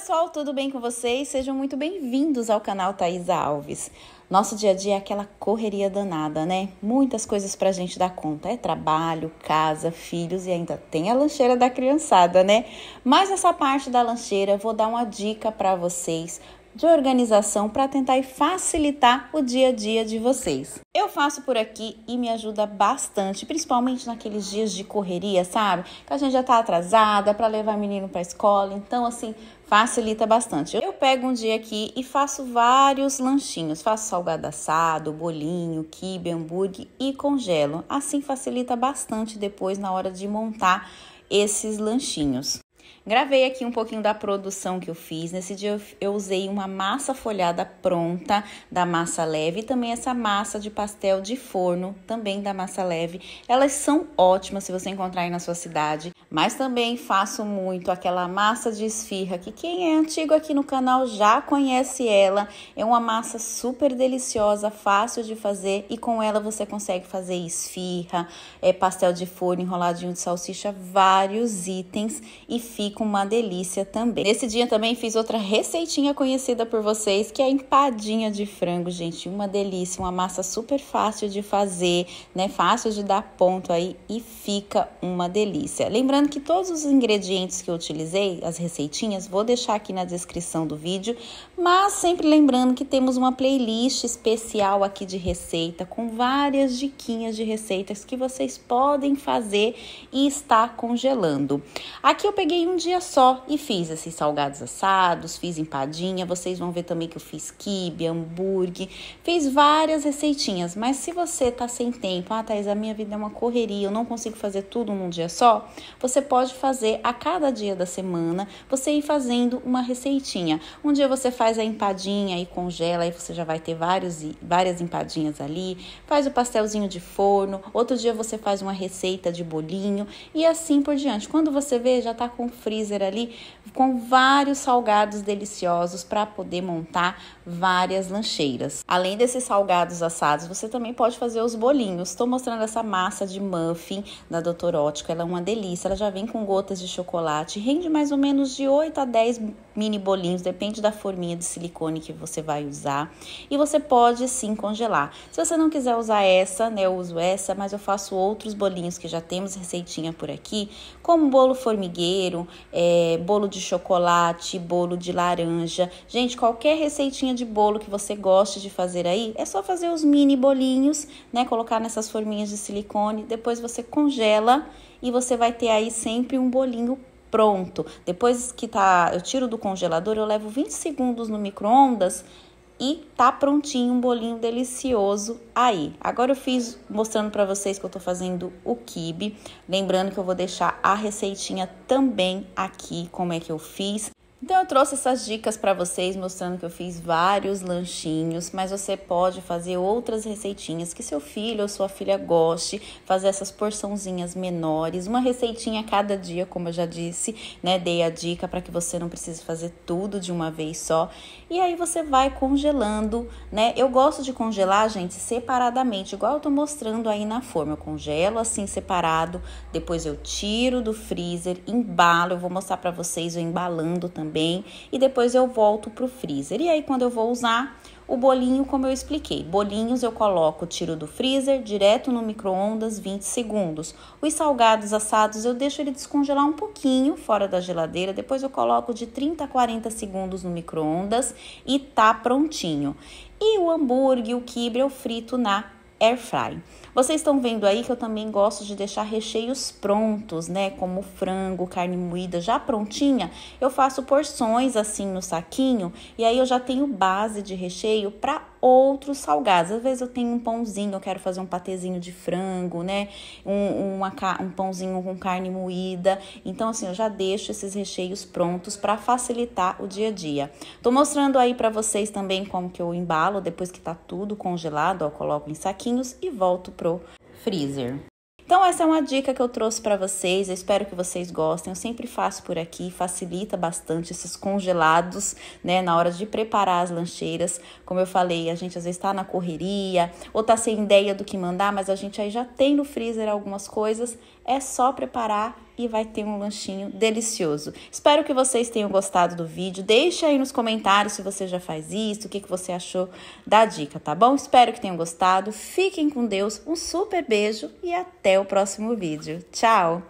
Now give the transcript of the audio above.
pessoal, tudo bem com vocês? Sejam muito bem-vindos ao canal Thaisa Alves. Nosso dia a dia é aquela correria danada, né? Muitas coisas pra gente dar conta. É trabalho, casa, filhos e ainda tem a lancheira da criançada, né? Mas essa parte da lancheira, vou dar uma dica para vocês de organização para tentar facilitar o dia a dia de vocês. Eu faço por aqui e me ajuda bastante, principalmente naqueles dias de correria, sabe? Que a gente já tá atrasada para levar menino para escola, então assim, facilita bastante. Eu pego um dia aqui e faço vários lanchinhos, faço salgado assado, bolinho, kibe, hambúrguer e congelo. Assim facilita bastante depois na hora de montar esses lanchinhos. Gravei aqui um pouquinho da produção que eu fiz. Nesse dia eu, usei uma massa folhada pronta da massa leve e também essa massa de pastel de forno, também da massa leve. Elas são ótimas se você encontrar aí na sua cidade, mas também faço muito aquela massa de esfirra que quem é antigo aqui no canal já conhece ela. É uma massa super deliciosa, fácil de fazer e com ela você consegue fazer esfirra, é, pastel de forno, enroladinho de salsicha, vários itens e fica fica uma delícia também. Nesse dia também fiz outra receitinha conhecida por vocês, que é a empadinha de frango, gente. Uma delícia, uma massa super fácil de fazer, né? Fácil de dar ponto aí e fica uma delícia. Lembrando que todos os ingredientes que eu utilizei, as receitinhas, vou deixar aqui na descrição do vídeo, mas sempre lembrando que temos uma playlist especial aqui de receita com várias diquinhas de receitas que vocês podem fazer e estar congelando. Aqui eu peguei um dia só e fiz esses salgados assados, fiz empadinha, vocês vão ver também que eu fiz quibe, hambúrguer, fiz várias receitinhas, mas se você tá sem tempo, ah, Thais, a minha vida é uma correria, eu não consigo fazer tudo num dia só, você pode fazer a cada dia da semana, você ir fazendo uma receitinha. Um dia você faz a empadinha e congela, aí você já vai ter vários, várias empadinhas ali, faz o pastelzinho de forno, outro dia você faz uma receita de bolinho e assim por diante. Quando você vê, já tá com freezer ali com vários salgados deliciosos para poder montar várias lancheiras. Além desses salgados assados, você também pode fazer os bolinhos. Estou mostrando essa massa de muffin da Doutor Ótica, ela é uma delícia. Ela já vem com gotas de chocolate, rende mais ou menos de 8 a 10 mini bolinhos, depende da forminha de silicone que você vai usar. E você pode sim congelar. Se você não quiser usar essa, né, eu uso essa, mas eu faço outros bolinhos que já temos receitinha por aqui, como bolo formigueiro, brigadeiro, é, bolo de chocolate, bolo de laranja. Gente, qualquer receitinha de bolo que você goste de fazer aí, é só fazer os mini bolinhos, né? Colocar nessas forminhas de silicone, depois você congela e você vai ter aí sempre um bolinho pronto. Depois que tá, eu tiro do congelador, eu levo 20 segundos no micro-ondas e tá prontinho um bolinho delicioso aí. Agora eu fiz mostrando para vocês que eu tô fazendo o quibe, lembrando que eu vou deixar a receitinha também aqui como é que eu fiz. Então eu trouxe essas dicas para vocês mostrando que eu fiz vários lanchinhos, mas você pode fazer outras receitinhas que seu filho ou sua filha goste, fazer essas porçãozinhas menores, uma receitinha a cada dia, como eu já disse, né? Dei a dica para que você não precise fazer tudo de uma vez só. E aí você vai congelando, né? Eu gosto de congelar, gente, separadamente, igual eu tô mostrando aí na forma. Eu congelo assim separado, depois eu tiro do freezer, embalo, eu vou mostrar para vocês o embalando também e depois eu volto pro freezer. E aí quando eu vou usar o bolinho, como eu expliquei, bolinhos eu coloco, tiro do freezer, direto no micro-ondas, 20 segundos. Os salgados assados eu deixo ele descongelar um pouquinho fora da geladeira, depois eu coloco de 30 a 40 segundos no micro-ondas e tá prontinho. E o hambúrguer, o quibe eu frito na air fry. Vocês estão vendo aí que eu também gosto de deixar recheios prontos, né? Como frango, carne moída já prontinha. Eu faço porções assim no saquinho e aí eu já tenho base de recheio para outros salgados. Às vezes eu tenho um pãozinho, eu quero fazer um patezinho de frango, né? Um, uma, um pãozinho com carne moída. Então, assim, eu já deixo esses recheios prontos para facilitar o dia a dia. Tô mostrando aí para vocês também como que eu embalo depois que tá tudo congelado, ó, coloco em saquinhos e volto pro freezer. Então essa é uma dica que eu trouxe para vocês, eu espero que vocês gostem. Eu sempre faço por aqui, facilita bastante esses congelados, né, na hora de preparar as lancheiras. Como eu falei, a gente às vezes está na correria ou tá sem ideia do que mandar, mas a gente aí já tem no freezer algumas coisas. É só preparar e vai ter um lanchinho delicioso. Espero que vocês tenham gostado do vídeo. Deixe aí nos comentários se você já faz isso, o que, que você achou da dica, tá bom? Espero que tenham gostado. Fiquem com Deus, um super beijo e até o próximo vídeo. Tchau!